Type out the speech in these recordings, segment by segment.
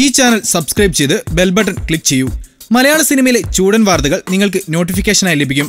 ഈ channel subscribe ചെയ്ത് bell button click ചെയ്യൂ മലയാള സിനിമയിലെ ചൂടൻ വാർത്തകൾ നിങ്ങൾക്ക് നോട്ടിഫിക്കേഷനായി ലഭിക്കും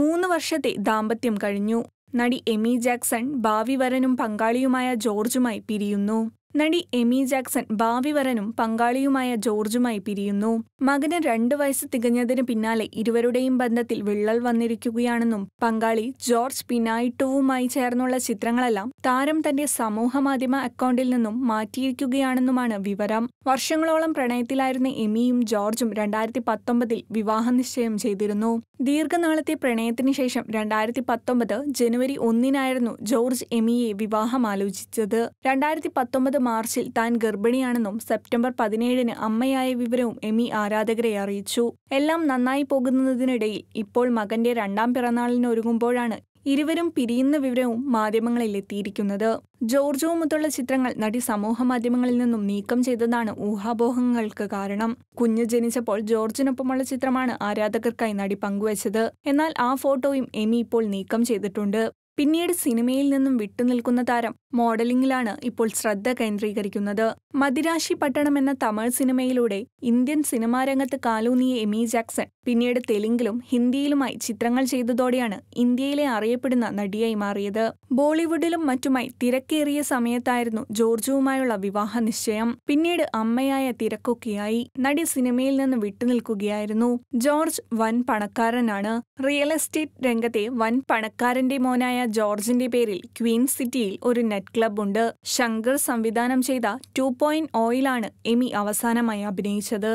മൂന്ന് വർഷത്തെ ദാമ്പത്യം കഴിഞ്ഞു നടി എമി ജാക്സൺ ഭാവി വരനും പങ്കാളിയുമായ ജോർജുമായി പിരിയുന്നു നടി എമി ജാക്സൺ ഭാവിവരനും പങ്കാളിയുമായ ജോർജുമായി പിരിയുന്നു മകന് രണ്ടു വയസ്സ് തികഞ്ഞതിന് പിന്നാലെ ഇരുവരുടെയും ബന്ധത്തിൽ വിള്ളൽ വന്നിരിക്കുകയാണെന്നും പങ്കാളി ജോർജ് പിനായിട്ടുവുമായി ചേർന്നുള്ള ചിത്രങ്ങളെല്ലാം താരം തന്റെ സമൂഹമാധ്യമ അക്കൗണ്ടിൽ നിന്നും മാറ്റിയിരിക്കുകയാണെന്നുമാണ് വിവരം വർഷങ്ങളോളം പ്രണയത്തിലായിരുന്ന എമിയും ജോർജും രണ്ടായിരത്തി പത്തൊമ്പതിൽ വിവാഹനിശ്ചയം ചെയ്തിരുന്നു ദീർഘനാളത്തെ പ്രണയത്തിന് ശേഷം രണ്ടായിരത്തി പത്തൊമ്പത് ജനുവരി ഒന്നിനായിരുന്നു ജോർജ് എമിയെ വിവാഹം ആലോചിച്ചത് രണ്ടായിരത്തി പത്തൊമ്പത് മാർച്ചിൽ താൻ ഗർഭിണിയാണെന്നും സെപ്റ്റംബർ പതിനേഴിന് അമ്മയായ വിവരവും എമി ആരാധകരെ അറിയിച്ചു എല്ലാം നന്നായി പോകുന്നതിനിടയിൽ ഇപ്പോൾ മകന്റെ രണ്ടാം പിറന്നാളിനൊരുങ്ങുമ്പോഴാണ് ഇരുവരും പിരിയുന്ന വിവരവും മാധ്യമങ്ങളിൽ എത്തിയിരിക്കുന്നത് ജോർജുവുമൊത്തുള്ള ചിത്രങ്ങൾ നടി സമൂഹ മാധ്യമങ്ങളിൽ നിന്നും നീക്കം ചെയ്തതാണ് ഊഹാപോഹങ്ങൾക്ക് കാരണം കുഞ്ഞ് ജനിച്ചപ്പോൾ ജോർജിനൊപ്പമുള്ള ചിത്രമാണ് ആരാധകർക്കായി നടി പങ്കുവച്ചത് എന്നാൽ ആ ഫോട്ടോയും എമി ഇപ്പോൾ നീക്കം ചെയ്തിട്ടുണ്ട് പിന്നീട് സിനിമയിൽ നിന്നും വിട്ടുനിൽക്കുന്ന താരം മോഡലിംഗിലാണ് ഇപ്പോൾ ശ്രദ്ധ കേന്ദ്രീകരിക്കുന്നത് മദിരാശി പട്ടണം എന്ന തമിഴ് സിനിമയിലൂടെ ഇന്ത്യൻ സിനിമാരംഗത്ത് കാലൂന്നിയ എമി ജാക്സൺ പിന്നീട് തെലുങ്കിലും ഹിന്ദിയിലുമായി ചിത്രങ്ങൾ ചെയ്തതോടെയാണ് ഇന്ത്യയിലെ അറിയപ്പെടുന്ന നടിയായി മാറിയത് ബോളിവുഡിലും മറ്റുമായി തിരക്കേറിയ സമയത്തായിരുന്നു ജോർജുവുമായുള്ള വിവാഹ നിശ്ചയം പിന്നീട് അമ്മയായ തിരക്കൊക്കെയായി നടി സിനിമയിൽ നിന്ന് വിട്ടുനിൽക്കുകയായിരുന്നു ജോർജ് വൻ പണക്കാരനാണ് റിയൽ എസ്റ്റേറ്റ് രംഗത്തെ വൻ പണക്കാരന്റെ മോനായ ജോർജിന്റെ പേരിൽ ക്വീൻ സിറ്റിയിൽ ഒരു നെറ്റ് ക്ലബ് ഉണ്ട് ശങ്കർ സംവിധാനം ചെയ്ത ടു പോയിന്റ് ഓയിലാണ് എമി അവസാനമായി അഭിനയിച്ചത്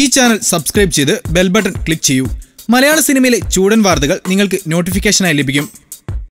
ഈ ചാനൽ സബ്സ്ക്രൈബ് ചെയ്ത് ബെൽ ബട്ടൺ ക്ലിക്ക് ചെയ്യൂ മലയാള സിനിമയിലെ ചൂടൻ വാർത്തകൾ നിങ്ങൾക്ക് നോട്ടിഫിക്കേഷനായി ലഭിക്കും